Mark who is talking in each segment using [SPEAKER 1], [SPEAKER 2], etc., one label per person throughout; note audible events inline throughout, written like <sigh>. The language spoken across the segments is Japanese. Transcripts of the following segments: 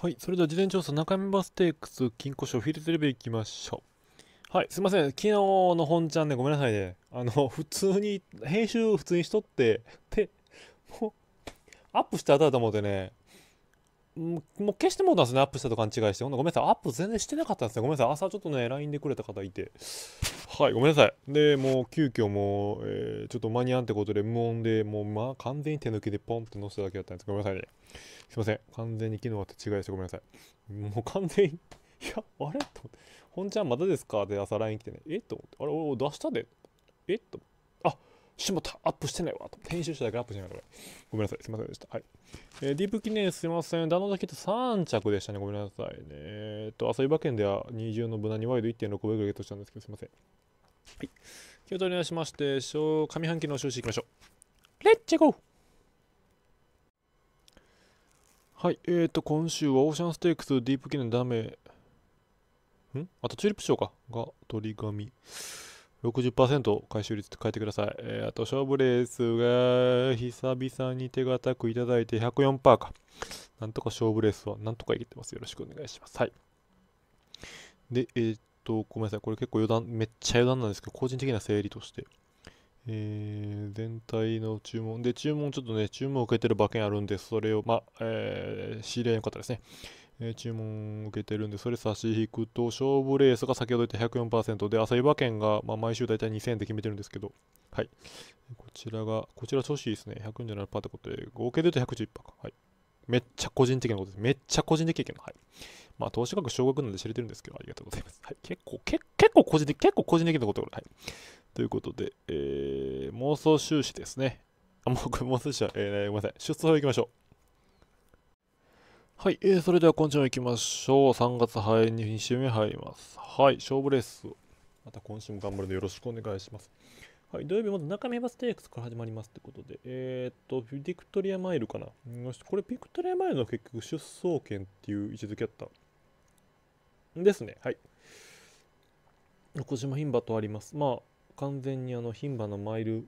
[SPEAKER 1] はい。それでは事前調査、中山ステークス、金庫賞、フィルテレビ行きましょう。はい。すいません。昨日の本ちゃんね、ごめんなさいね。あの、普通に、編集普通にしとって、で、もう、アップして後だと思ってね、もう消してもうたんですね、アップしたと勘違いして。ごめんなさい、アップ全然してなかったんですね。ごめんなさい、朝ちょっとね、LINE でくれた方いて。はい、ごめんなさい。で、もう急遽もう、えー、ちょっと間に合うってことで無音で、もうまあ完全に手抜きでポンって載せただけだったんです。ごめんなさいね。すいません、完全に機能あって違いしてごめんなさい。もう完全に、<laughs> いや、あれと思って、本ちゃんまだですかって朝 LINE 来てね、えと思って、あれ、お出したでえと思って。しもた。アップしてないわ。と編集者だけアップしてないから。ごめんなさい。すいませんでした。はい。えー、ディープ記念すいません。ダノザキット3着でしたね。ごめんなさいね。えー、っと、朝湯馬券では20の無難にワイド1.6倍ぐらいゲットしたんですけど、すいません。はい。気を取り直しまして、上半期の収支いきましょう。レッツゴーはい。えー、っと、今週はオーシャンステークス、ディープ記念ダメ。んあと、チューリップ賞か。が、鳥紙。60%回収率って書いてください。えー、あと、勝負レースが久々に手堅くいただいて104%か。なんとか勝負レースはなんとかいけてます。よろしくお願いします。はい。で、えー、っと、ごめんなさい。これ結構余談、めっちゃ余談なんですけど、個人的な整理として。えー、全体の注文。で、注文ちょっとね、注文を受けてる馬券あるんで、それを、まあ、えー、知り合いの方ですね。え注文受けてるんで、それ差し引くと、勝負レースが先ほど言った104%で、朝馬県が、まあ、毎週大体2000円で決めてるんですけど、はい。こちらが、こちら調子いいですね。147%ってことで、合計で言うと111%か。はい。めっちゃ個人的なことです。めっちゃ個人的意見の。はい。まあ、投資額、少額なんで知れてるんですけど、ありがとうございます。はい。結構、結構個人的、結構個人的なことはい。ということで、えー、妄想収支ですね。あ、もう、妄想収支は、えー、ごめんなさい。出走行いきましょう。はい、えー、それでは今週も行きましょう。3月杯に2週目入ります。はい、勝負レース。また今週も頑張るのでよろしくお願いします。はい、土曜日まず中目バステークスから始まりますってことで、えー、っと、ビクトリアマイルかな。これ、ビクトリアマイルの結局出走権っていう位置づけあった。ですね、はい。横島牝馬とあります。まあ、完全にあの牝馬のマイル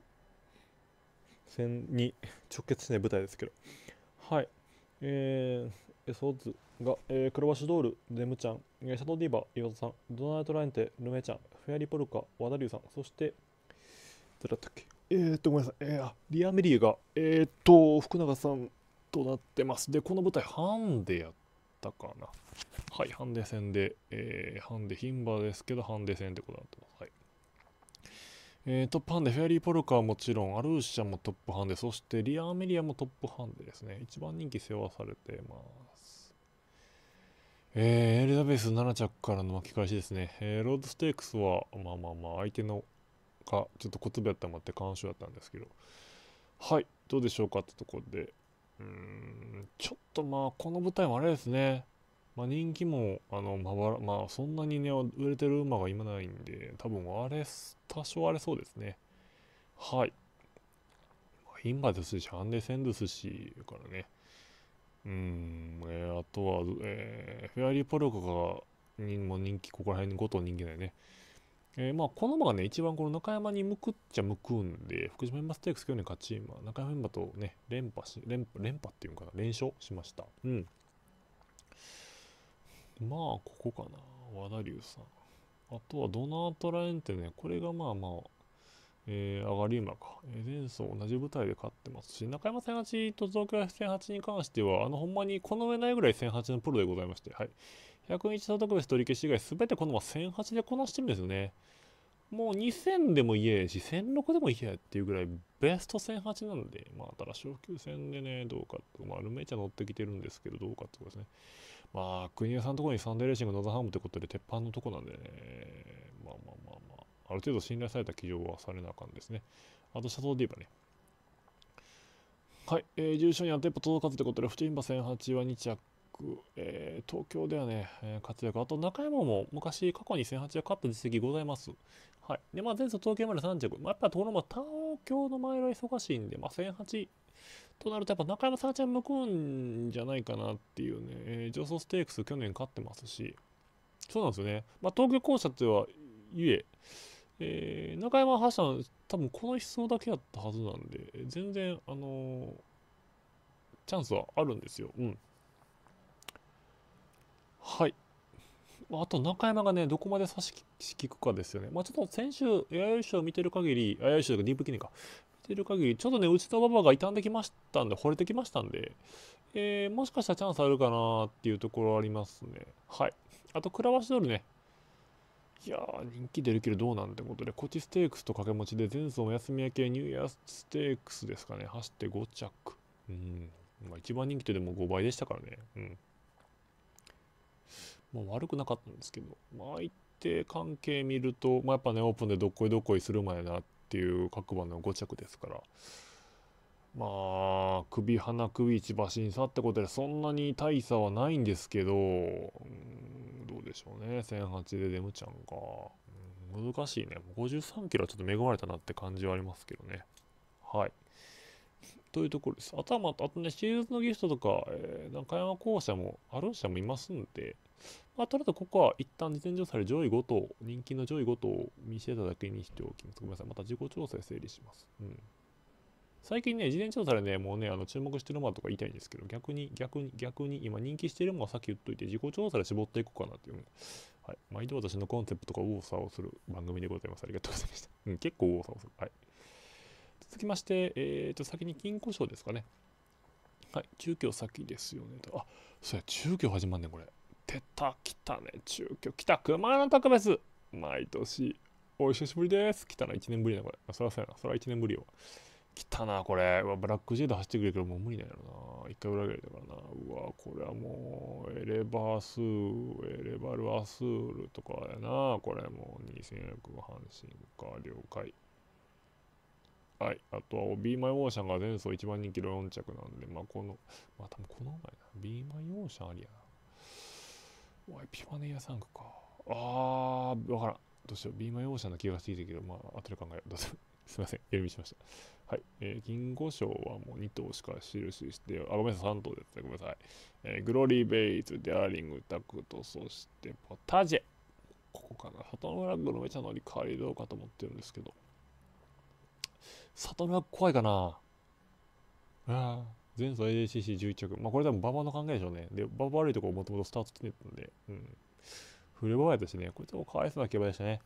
[SPEAKER 1] 戦に直結しない舞台ですけど。はい。えー、エソーズが、えー、黒シドール、ゼムちゃん、シャドーディーバー、岩田さん、ドナルト・ラインテ、ルメちゃん、フェアリー・ポルカ、和田龍さん、そして、誰だったっけえー、っと、ごめんなさい、えー、リア・メリーが、えー、っと、福永さんとなってます。で、この舞台、ハンデやったかな。はい、ハンデ戦で、えー、ハンデ牝馬ですけど、ハンデ戦ってことになってます。えー、トップハンデ、フェアリー・ポルカはもちろん、アルーシャもトップハンデ、そしてリア・アメリアもトップハンデですね。一番人気背負わされてます。えー、エリザベス7着からの巻き返しですね。えー、ロードステークスは、まあまあまあ、相手のか、ちょっと小粒やったもあって、干渉だったんですけど、はい、どうでしょうかってところで、うーん、ちょっとまあ、この舞台もあれですね。まあ、人気もあのまばらまあそんなにね売れてる馬が今ないんで多分あれ多少あれそうですねはいインバですしアンデセンですしからねうん、えー、あとは、えー、フェアリーポルコがにも人気ここら辺に5と人気だよねえー、まあこの馬がね一番この中山に向くっちゃ向くんで福島メンバーステークス去年勝ち馬中山メンバーとね連覇し連連覇っていうかな連勝しましたうんまあ、ここかな。和田龍さん。あとはドナートラエンテね、これがまあまあ、えー、上がり馬か。えー、前走同じ舞台で勝ってますし、中山千八と東京1 0 8に関しては、あの、ほんまにこの上ないぐらい1八8のプロでございまして、はい。101差特別取り消し以外、すべてこのまま1 8でこなしてるんですよね。もう2000でもいえし、1006でもいえっていうぐらい、ベスト1008なので、まあ、ただ、昇級戦でね、どうかって、まあ、ルメイ乗ってきてるんですけど、どうかってことですね。まあ、国枝さんのところにサンデーレーシング、ノザハムってことで鉄板のとこなんでね、まあまあまあまあ、ある程度信頼された起業はされなあかんですね。あと、シャトーディーバね。はい、えー、重症にはテンポ届かずということで、フチンバ1008は2着。えー、東京ではね、えー、活躍。あと、中山も昔、過去に1008勝った実績ございます。はい。で、まあ、前走東京まで3着。まあ、やっぱところも東京の前は忙しいんで、まあ、1008となるとやっぱ中山さなちゃん向こうんじゃないかなっていうね、えー、上層ステークス去年勝ってますし、そうなんですよね。まあ、東京公社ではゆえ、えー、中山覇者、多分この思想だけやったはずなんで、全然、あのー、チャンスはあるんですよ。うん。はい。あと中山がね、どこまで差し引くかですよね。まあちょっと先週、弥生賞を見てる限り、AI 賞がディープ記念か。してる限り、ちょっとね、内田馬場が傷んできましたんで、惚れてきましたんで、えー、もしかしたらチャンスあるかなっていうところありますね。はい。あと、倉シドルね。いやー、人気出るけどどうなんてことで、コチステークスと掛け持ちで、前走お休み明け、ニューイヤーステークスですかね、走って5着。うん。まあ、一番人気とでも5倍でしたからね。うん。もう悪くなかったんですけど、まあ、相手関係見ると、まあ、やっぱね、オープンでどっこいどっこいする前なって、っていう各馬の5着ですから。まあ、首、鼻、首、一馬身差ってことで、そんなに大差はないんですけど、うん、どうでしょうね。1008でデムちゃんか。うん、難しいね。53キロはちょっと恵まれたなって感じはありますけどね。はい。というところです。あとはまた、あとね、シールズのギフトとか、えー、中山校舎も、あるン社もいますんで、まあ、とりあえずここは一旦事前調査で上位5頭、人気の上位5頭を見せただけにしておきます。ごめんなさい。また自己調査で整理します。うん。最近ね、事前調査でね、もうね、あの注目してる馬とか言いたいんですけど、逆に、逆に、逆に、今人気してる馬はさっき言っといて、自己調査で絞っていこうかなっていう。はい。毎度私のコンセプトが右往左往する番組でございます。ありがとうございました。うん、結構右往左往する。はい。続きまして、えっ、と、先に金庫賞ですかね。はい。中京先ですよね。あ、そうや、中京始まんねん、これ。出た来たね中京来た熊の特別毎年お久しぶりです来たな1年ぶりだこれそらそうやなそら1年ぶりよ来たなこれうわブラックジェイで走ってくるけどもう無理だよな一回裏切れだからなうわこれはもうエレバースーエレバルアスールとかやなこれもう2400阪神か了解はい。あとは、ビーマイオーシャンが前走1番人気の4着なんで、まあ、この、まあ、多分この前な。ビーマイオーシャンありやな。おエピファネイア産区か。ああ、わからん。どうしよう。ビーマ容赦な気がしていたけど、まあ、後で考えよう。どうぞ。<laughs> すみません。読みしました。はい。えー、金吾賞はもう2頭しか印して、あ、ごめんなさい。3頭ですね。ごめんなさい。えー、グローリーベイツ、デアリング、ダクト、そしてポタジェ。ここかな。里のラグロメちゃ乗りカわドどかと思ってるんですけど。里のラッ怖いかなああ。全 a 大 CC11 着。まあこれ多分馬場の考えでしょうね。で、馬場悪いとこもともとスタートつけてたんで、うん。フル馬場やったしね、こいつもかわいそうな競馬でしたね。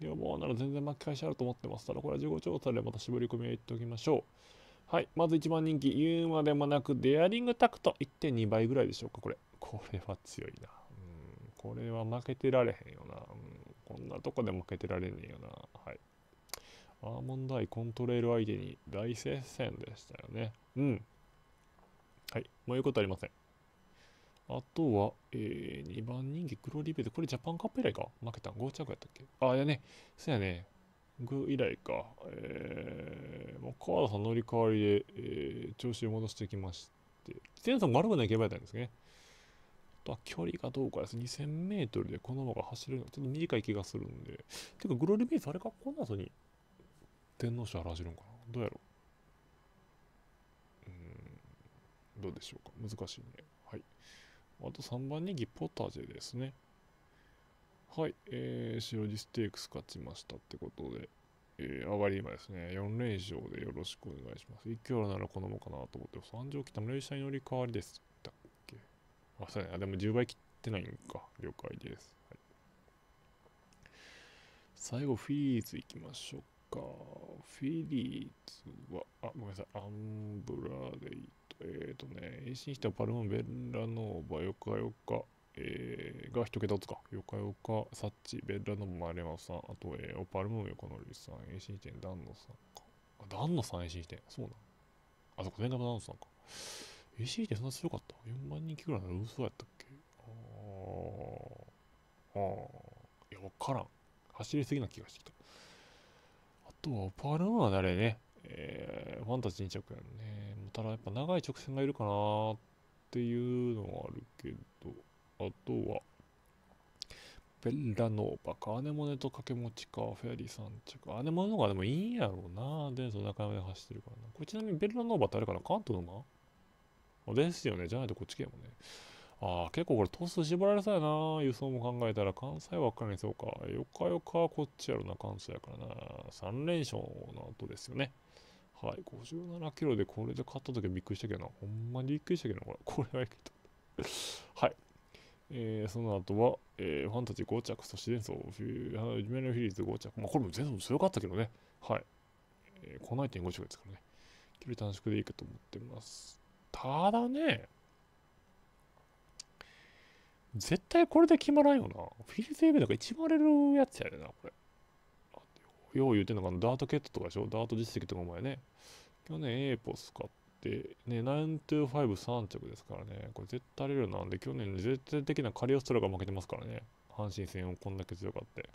[SPEAKER 1] 両方なら全然巻き返しあると思ってますから、これは15調査でまた絞り込みを言っておきましょう。はい、まず一番人気、言うまでもなく、デアリングタクト1.2倍ぐらいでしょうか、これ。これは強いな。うん、これは負けてられへんよな、うん。こんなとこで負けてられねえよな。はい。アーモンドアイコントレール相手に大接戦でしたよね。うん。はい。もう言うことありません。あとは、えー、2番人気、黒リベル。これジャパンカップ以来か負けたん ?5 着やったっけあ、いやね。そうやね。グ以来か。えー、もう川田さん乗り換わりで、えー、調子を戻してきまして。自転車も悪くないけばやったんですね。あとは距離がどうかです。2000メートルでこのまま走るのちょっと短い気がするんで。てか、グロリベースあれかこんな後に天皇賞走るんかなどうやろうどうでしょうか難しいね。はい。あと3番にギポタジェですね。はい。えー、白地ステークス勝ちましたってことで、えー、上がり今ですね。4連勝でよろしくお願いします。一くならこのまかなと思って、三条北の連射に乗り換わりです。だっけあ、そうやね。あ、でも10倍切ってないんか。了解です。はい、最後、フィーズ行きましょうか。フィリーズは、あ、ごめんなさい。アンブラでって。えっ、ー、とね、遠心してヒタ、パルム、ベラノーバ、ヨカヨカ、えー、が一桁打つか。ヨカヨカ、サッチ、ベラノーバ、マレマさん、あと、えー、オパルム、ヨコノリさん、遠心シヒダンノさんか。あ、ダンノさん、遠心シヒそうな。あ、そこ、全体ダンノさんか。遠心シヒそんな強かった ?4 万人きくらいなら嘘やったっけああ。ああ。いや、わからん。走りすぎな気がしてきた。あとは、オパルムは誰ね。えー、ファンタジー2着やんね。たらやっぱ長い直線がいるかなっていうのはあるけど、あとは、ベッラノーバか、アネモネと掛け持ちか、フェアリー3着。アネモネの方がでもいいんやろうな、デンソ中山で走ってるからな。これちなみにベッラノーバってあれかな関東の馬ですよね。じゃないとこっち系もね。ああ、結構これトス絞られそうやな。輸送も考えたら関西はっかりそうか。よかよかこっちやろな、関西やからな。3連勝の後ですよね。はい57キロでこれで勝った時はびっくりしたけどなほんまにびっくりしたけどなこれ <laughs> これはいけた <laughs> はいえー、その後は、えー、ファンタジー5着、そして前走、夢のフィリーズ5着。まあ、これも全然強かったけどね。はい。えー、こないに5着ですからね。距離短縮でいいかと思ってます。ただね、絶対これで決まらんよな。フィリーズ・エベなんか一番荒れるやつやでな、これ。よう言うてんのかな、ダートケットとかでしょダート実績とかお前ね。去年 A ポス買って、ね、925-3着ですからね。これ絶対レールなんで、去年絶対的なカリオストラが負けてますからね。阪神戦をこんだけ強かって。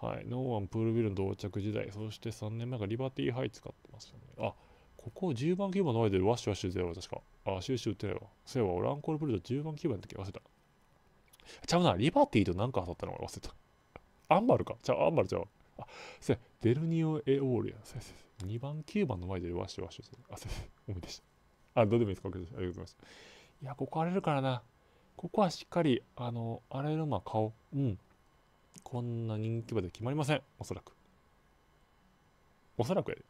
[SPEAKER 1] はい。ノーワン、プールビルの同着時代、そして3年前がリバティハイ使ってますよね。あ、ここ10番9番の前でワッシュワッシュゼロ確か。あ、シューシュー打ってないわ。そういえば、オランコールブルド10番9番の時忘れた。ちゃうな、リバティと何か当たったの忘れた。アンバルか。ちゃう、アンバルちゃう。あ、せや、デルニオ・エ・オールやん。せやせや、2番、9番の前でわしわしする。あ、せやせ思い出した。あ、どうでもいいですか、ありがとうございます。いや、ここ荒れるからな。ここはしっかり、あの、荒れるま顔。うん。こんな人気馬で決まりません。おそらく。おそらくやで。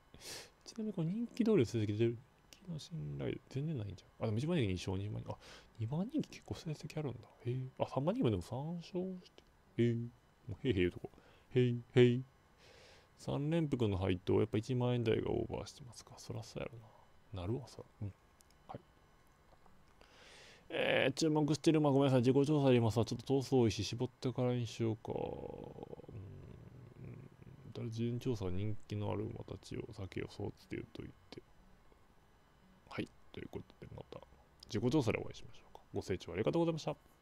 [SPEAKER 1] ちなみにこれ人気通りの成績る。気の信頼全然ないんじゃん。あ、でも1番人気2勝、2番あ、2番人気結構成績あるんだ。へえ。あ、3番人気でも3勝して。へえ。もうへいへいとこ。へいへい。3連複の配当やっぱ1万円台がオーバーしてますかそらそうやろななるわそらうんはいえー、注目してるまあごめんなさい自己調査で今さちょっと闘争多いし絞ってからにしようかうん誰事前調査は人気のある馬たちを先予想って言うと言ってはいということでまた自己調査でお会いしましょうかご清聴ありがとうございました